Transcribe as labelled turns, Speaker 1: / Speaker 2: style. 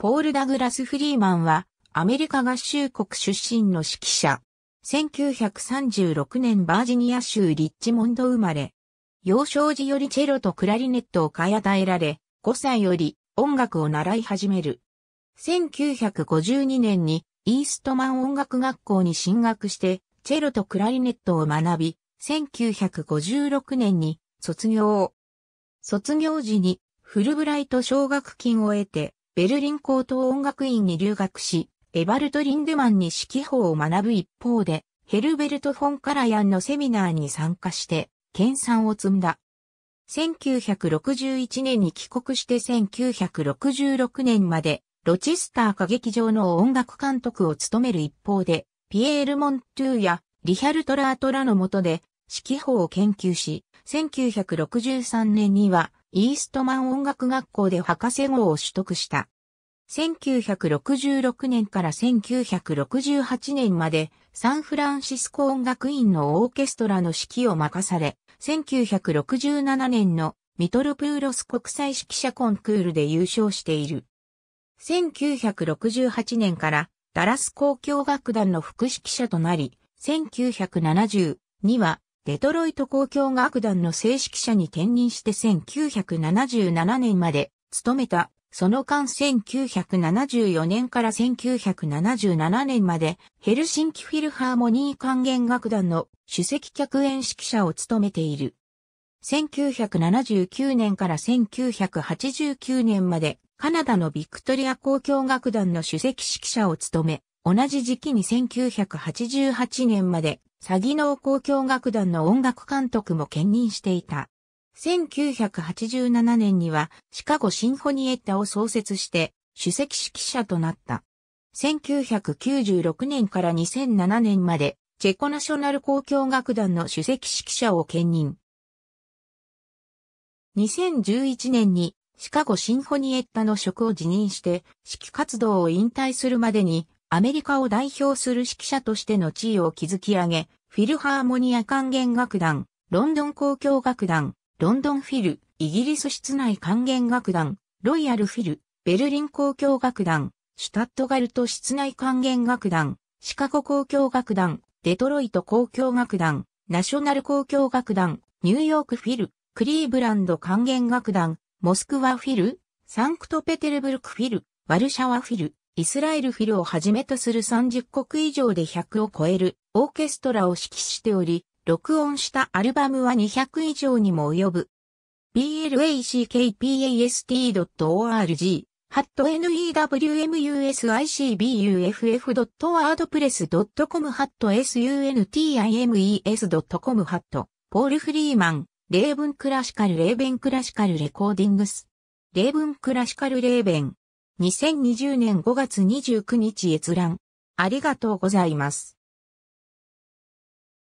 Speaker 1: ポール・ダグラス・フリーマンは、アメリカ合衆国出身の指揮者。1936年バージニア州リッチモンド生まれ。幼少時よりチェロとクラリネットを買い与えられ、5歳より音楽を習い始める。1952年にイーストマン音楽学校に進学して、チェロとクラリネットを学び、1956年に卒業卒業時にフルブライト奨学金を得て、ベルリン高等音楽院に留学し、エバルト・リンデマンに指揮法を学ぶ一方で、ヘルベルト・フォン・カラヤンのセミナーに参加して、研鑽を積んだ。1961年に帰国して1966年まで、ロチスター歌劇場の音楽監督を務める一方で、ピエール・モントゥーやリヒャルト・ラートラの下で指揮法を研究し、1963年にはイーストマン音楽学校で博士号を取得した。1966年から1968年までサンフランシスコ音楽院のオーケストラの指揮を任され、1967年のミトルプーロス国際指揮者コンクールで優勝している。1968年からダラス交響楽団の副指揮者となり、1 9 7 2はデトロイト交響楽団の正式者に転任して1977年まで務めた。その間1974年から1977年までヘルシンキフィルハーモニー管弦楽団の主席客演指揮者を務めている。1979年から1989年までカナダのビクトリア交響楽団の主席指揮者を務め、同じ時期に1988年まで詐欺能交響楽団の音楽監督も兼任していた。1987年にはシカゴシンフォニエッタを創設して主席指揮者となった。1996年から2007年までチェコナショナル交響楽団の主席指揮者を兼任。2011年にシカゴシンフォニエッタの職を辞任して指揮活動を引退するまでにアメリカを代表する指揮者としての地位を築き上げ、フィルハーモニア管弦楽団、ロンドン交響楽団、ロンドンフィル、イギリス室内管弦楽団、ロイヤルフィル、ベルリン交響楽団、シュタットガルト室内管弦楽団、シカゴ交響楽団、デトロイト交響楽団、ナショナル交響楽団、ニューヨークフィル、クリーブランド管弦楽団、モスクワフィル、サンクトペテルブルクフィル、ワルシャワフィル、イスラエルフィルをはじめとする30国以上で100を超えるオーケストラを指揮しており、録音したアルバムは200以上にも及ぶ。blackpast.org hatnewmusicbuff.wordpress.com hatsuntimes.com hat ポール・フリーマン、レン・クラシカル・レ弁。ン・クラシカル・レコーディングス。レ文ン・クラシカル・レ弁。ン。2020年5月29日閲覧。ありがとうございます。